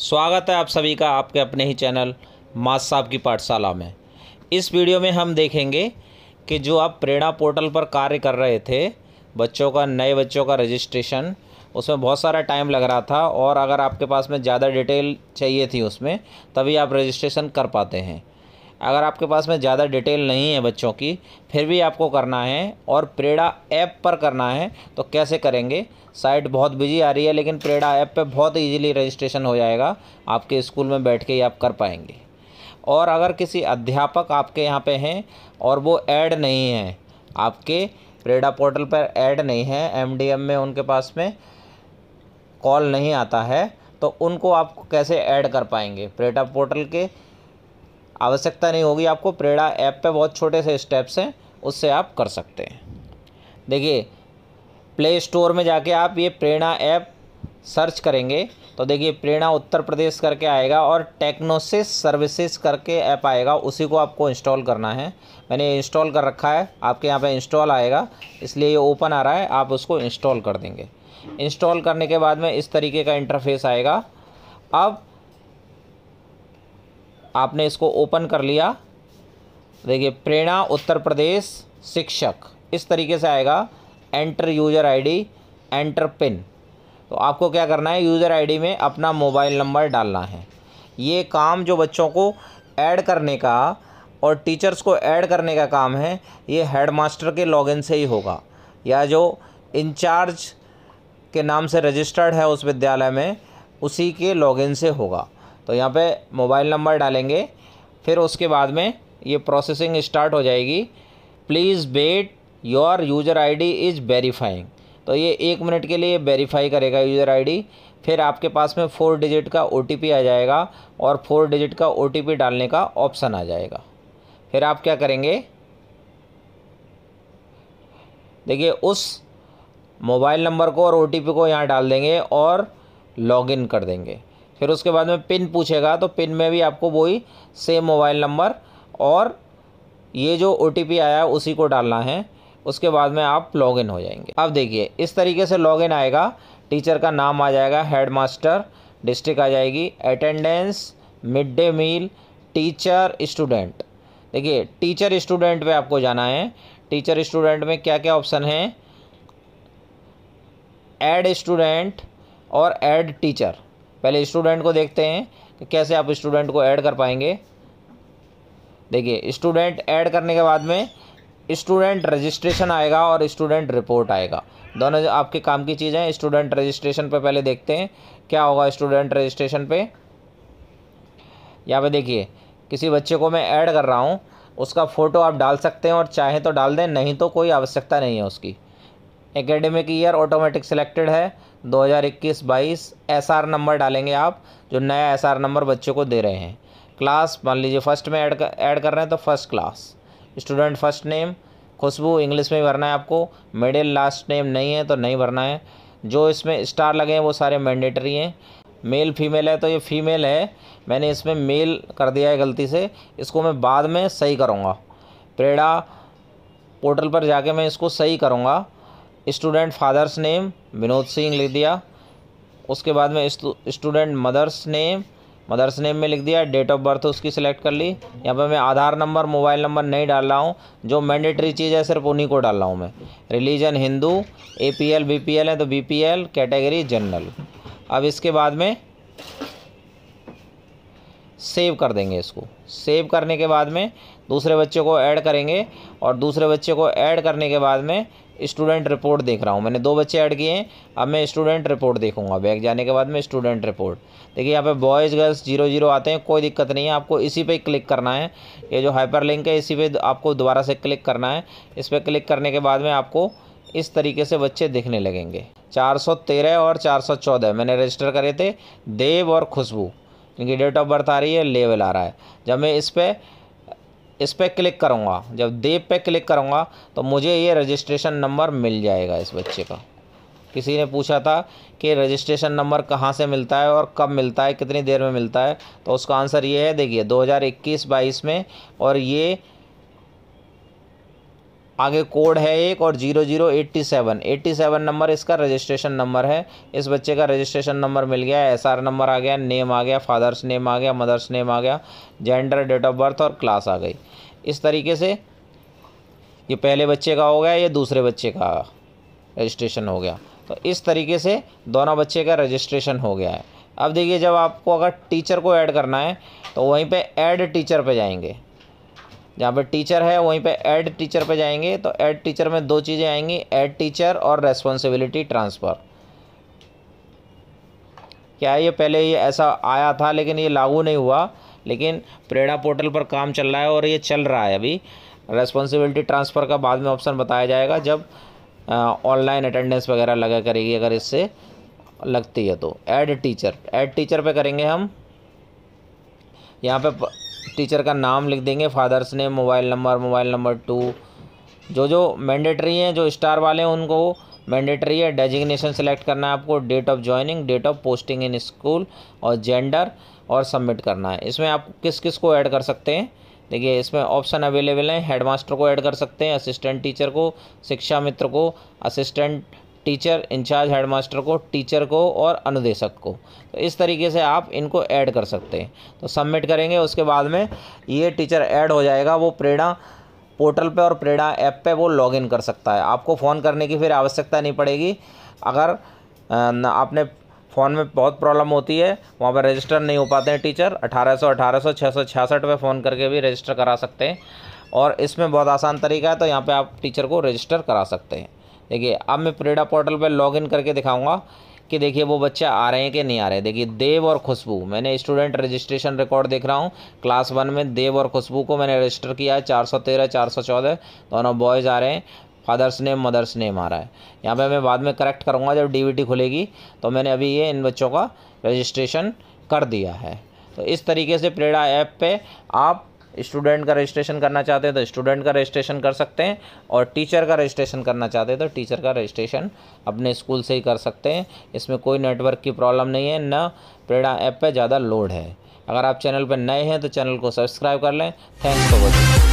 स्वागत है आप सभी का आपके अपने ही चैनल मास साहब की पाठशाला में इस वीडियो में हम देखेंगे कि जो आप प्रेरणा पोर्टल पर कार्य कर रहे थे बच्चों का नए बच्चों का रजिस्ट्रेशन उसमें बहुत सारा टाइम लग रहा था और अगर आपके पास में ज़्यादा डिटेल चाहिए थी उसमें तभी आप रजिस्ट्रेशन कर पाते हैं अगर आपके पास में ज़्यादा डिटेल नहीं है बच्चों की फिर भी आपको करना है और प्रेड़ा ऐप पर करना है तो कैसे करेंगे साइट बहुत बिजी आ रही है लेकिन प्रेड़ा ऐप पे बहुत इजीली रजिस्ट्रेशन हो जाएगा आपके स्कूल में बैठ के ही आप कर पाएंगे और अगर किसी अध्यापक आपके यहाँ पे हैं और वो ऐड नहीं है आपके प्रेडा पोर्टल पर ऐड नहीं है एम में उनके पास में कॉल नहीं आता है तो उनको आप कैसे ऐड कर पाएंगे प्रेडा पोर्टल के आवश्यकता नहीं होगी आपको प्रेरणा ऐप पे बहुत छोटे से स्टेप्स हैं उससे आप कर सकते हैं देखिए प्ले स्टोर में जाके आप ये प्रेरणा ऐप सर्च करेंगे तो देखिए प्रेरणा उत्तर प्रदेश करके आएगा और टेक्नोसिस सर्विसेज करके ऐप आएगा उसी को आपको इंस्टॉल करना है मैंने इंस्टॉल कर रखा है आपके यहाँ पे इंस्टॉल आएगा इसलिए ये ओपन आ रहा है आप उसको इंस्टॉल कर देंगे इंस्टॉल करने के बाद में इस तरीके का इंटरफेस आएगा अब आपने इसको ओपन कर लिया देखिए प्रेरणा उत्तर प्रदेश शिक्षक इस तरीके से आएगा enter user ID enter pin तो आपको क्या करना है यूज़र आईडी में अपना मोबाइल नंबर डालना है ये काम जो बच्चों को ऐड करने का और टीचर्स को ऐड करने का काम है ये हेडमास्टर के लॉगिन से ही होगा या जो इंचार्ज के नाम से रजिस्टर्ड है उस विद्यालय में उसी के लॉगिन से होगा तो यहाँ पे मोबाइल नंबर डालेंगे फिर उसके बाद में ये प्रोसेसिंग स्टार्ट हो जाएगी please wait your user ID is verifying तो ये एक मिनट के लिए वेरीफाई करेगा यूज़र आईडी फिर आपके पास में फोर डिजिट का ओ आ जाएगा और फोर डिजिट का ओ डालने का ऑप्शन आ जाएगा फिर आप क्या करेंगे देखिए उस मोबाइल नंबर को और ओ को यहाँ डाल देंगे और लॉगिन कर देंगे फिर उसके बाद में पिन पूछेगा तो पिन में भी आपको वही सेम मोबाइल नंबर और ये जो ओ आया उसी को डालना है उसके बाद में आप लॉगिन हो जाएंगे अब देखिए इस तरीके से लॉगिन आएगा टीचर का नाम आ जाएगा हेड मास्टर डिस्ट्रिक्ट आ जाएगी attendance mid day meal teacher student देखिए टीचर स्टूडेंट पे आपको जाना है टीचर स्टूडेंट में क्या क्या ऑप्शन हैं एड स्टूडेंट और एड टीचर पहले स्टूडेंट को देखते हैं कि कैसे आप स्टूडेंट को ऐड कर पाएंगे देखिए स्टूडेंट ऐड करने के बाद में स्टूडेंट रजिस्ट्रेशन आएगा और स्टूडेंट रिपोर्ट आएगा दोनों आपके काम की चीज़ हैं स्टूडेंट रजिस्ट्रेशन पर पहले देखते हैं क्या होगा स्टूडेंट रजिस्ट्रेशन पे यहाँ पर देखिए किसी बच्चे को मैं ऐड कर रहा हूँ उसका फ़ोटो आप डाल सकते हैं और चाहें तो डाल दें नहीं तो कोई आवश्यकता नहीं है उसकी एकेडमिक ईयर ऑटोमेटिक सिलेक्टेड है 2021-22 एसआर नंबर डालेंगे आप जो नया एसआर नंबर बच्चों को दे रहे हैं क्लास मान लीजिए फर्स्ट में ऐड कर ऐड कर रहे हैं तो first class student first name Khushboo English में भरना है आपको मिडिल लास्ट नेम नहीं है तो नहीं भरना है जो इसमें स्टार लगे हैं वो सारे मैंडेटरी हैं मेल फीमेल है तो ये फीमेल है मैंने इसमें मेल कर दिया है गलती से इसको मैं बाद में सही करूँगा प्रेड़ा पोर्टल पर जाके मैं इसको सही करूँगा student father's name Vinod Singh लिख दिया उसके बाद में student mother's name mother's name में लिख दिया डेट ऑफ बर्थ उसकी सिलेक्ट कर ली यहाँ पर मैं आधार नंबर मोबाइल नंबर नहीं डाल रहा हूँ जो मैंडेटरी चीज़ है सिर्फ उन्हीं को डाल रहा हूँ मैं religion Hindu A P L B P L है तो B P L category general अब इसके बाद में सेव कर देंगे इसको सेव करने के बाद में दूसरे बच्चे को ऐड करेंगे और दूसरे बच्चे को ऐड करने के बाद में स्टूडेंट रिपोर्ट देख रहा हूँ मैंने दो बच्चे ऐड किए हैं अब मैं स्टूडेंट रिपोर्ट देखूंगा बैग जाने के बाद मैं स्टूडेंट रिपोर्ट देखिए यहाँ पे बॉयज़ गर्ल्स जीरो जीरो आते हैं कोई दिक्कत नहीं है आपको इसी पे क्लिक करना है ये जो हाइपर लिंक है इसी पे आपको दोबारा से क्लिक करना है इस पर क्लिक करने के बाद में आपको इस तरीके से बच्चे दिखने लगेंगे चार और चार मैंने रजिस्टर करे थे देव और खुशबू इनकी डेट ऑफ बर्थ आ रही है लेवल आ रहा है जब मैं इस पर इस पर क्लिक करूँगा जब देव पे क्लिक करूँगा तो मुझे ये रजिस्ट्रेशन नंबर मिल जाएगा इस बच्चे का किसी ने पूछा था कि रजिस्ट्रेशन नंबर कहाँ से मिलता है और कब मिलता है कितनी देर में मिलता है तो उसका आंसर ये है देखिए 2021-22 में और ये आगे कोड है एक और zero zero eighty seven eighty seven number इसका रजिस्ट्रेशन नंबर है इस बच्चे का रजिस्ट्रेशन नंबर मिल गया एस आर नंबर आ गया नेम आ गया फादर्स नेम आ गया मदर्स नेम आ गया जेंडर डेट ऑफ बर्थ और क्लास आ गई इस तरीके से ये पहले बच्चे का हो गया या दूसरे बच्चे का रजिस्ट्रेशन हो गया तो इस तरीके से दोनों बच्चे का रजिस्ट्रेशन हो गया है अब देखिए जब आपको अगर टीचर को ऐड करना है तो वहीं पे ऐड टीचर पे जाएंगे जहाँ पर टीचर है वहीं पे एड टीचर पे जाएंगे तो ऐड टीचर में दो चीज़ें आएंगी ऐड टीचर और रेस्पॉन्सिबिलिटी ट्रांसफ़र क्या है ये पहले ये ऐसा आया था लेकिन ये लागू नहीं हुआ लेकिन प्रेरणा पोर्टल पर काम चल रहा है और ये चल रहा है अभी रेस्पॉन्सिबिलिटी ट्रांसफ़र का बाद में ऑप्शन बताया जाएगा जब ऑनलाइन अटेंडेंस वगैरह लगा करेगी अगर इससे लगती है तो एड टीचर एड टीचर पर करेंगे हम यहाँ पे टीचर का नाम लिख देंगे फादर्स ने mobile number mobile number two जो जो मैंडेटरी हैं जो स्टार वाले हैं उनको मैंडेटरी है डेजिग्नेशन सेलेक्ट करना है आपको date of joining date of posting in school और जेंडर और सबमिट करना है इसमें आप किस किस को ऐड कर सकते हैं देखिए इसमें ऑप्शन अवेलेबल हैं हेडमास्टर को ऐड कर सकते हैं असिस्टेंट टीचर को शिक्षा मित्र को असिस्टेंट टीचर इंचार्ज हेडमास्टर को टीचर को और अनुदेशक को तो इस तरीके से आप इनको ऐड कर सकते हैं तो सबमिट करेंगे उसके बाद में ये टीचर ऐड हो जाएगा वो प्रेरणा पोर्टल पे और प्रेरणा ऐप पे वो लॉगिन कर सकता है आपको फ़ोन करने की फिर आवश्यकता नहीं पड़ेगी अगर आपने फ़ोन में बहुत प्रॉब्लम होती है वहाँ पर रजिस्टर नहीं हो पाते हैं टीचर अठारह सौ अठारह सौ छः सौ छियासठ फ़ोन करके भी रजिस्टर करा सकते हैं और इसमें बहुत आसान तरीका है तो यहाँ पे आप टीचर को रजिस्टर करा सकते हैं देखिए अब मैं प्रेडा पोर्टल पर लॉगिन करके दिखाऊंगा कि देखिए वो बच्चे आ रहे हैं कि नहीं आ रहे देखिए देव और खुशबू मैंने स्टूडेंट रजिस्ट्रेशन रिकॉर्ड देख रहा हूँ क्लास वन में देव और खुशबू को मैंने रजिस्टर किया है चार सौ तेरह चार सौ चौदह दोनों बॉयज़ आ रहे हैं फादर्स नेम मदर्स नेम आ रहा है यहाँ पे मैं बाद में करेक्ट करूँगा जब डीवीटी खुलेगी तो मैंने अभी ये इन बच्चों का रजिस्ट्रेशन कर दिया है तो इस तरीके से प्रेरणा ऐप पे आप स्टूडेंट का रजिस्ट्रेशन करना चाहते हैं तो स्टूडेंट का रजिस्ट्रेशन कर सकते हैं और टीचर का रजिस्ट्रेशन करना चाहते हैं तो टीचर का रजिस्ट्रेशन अपने स्कूल से ही कर सकते हैं इसमें कोई नेटवर्क की प्रॉब्लम नहीं है ना प्रेरणा ऐप पे ज़्यादा लोड है अगर आप चैनल पर नए हैं तो चैनल को सब्सक्राइब कर लें थैंक्स फॉर वॉचिंग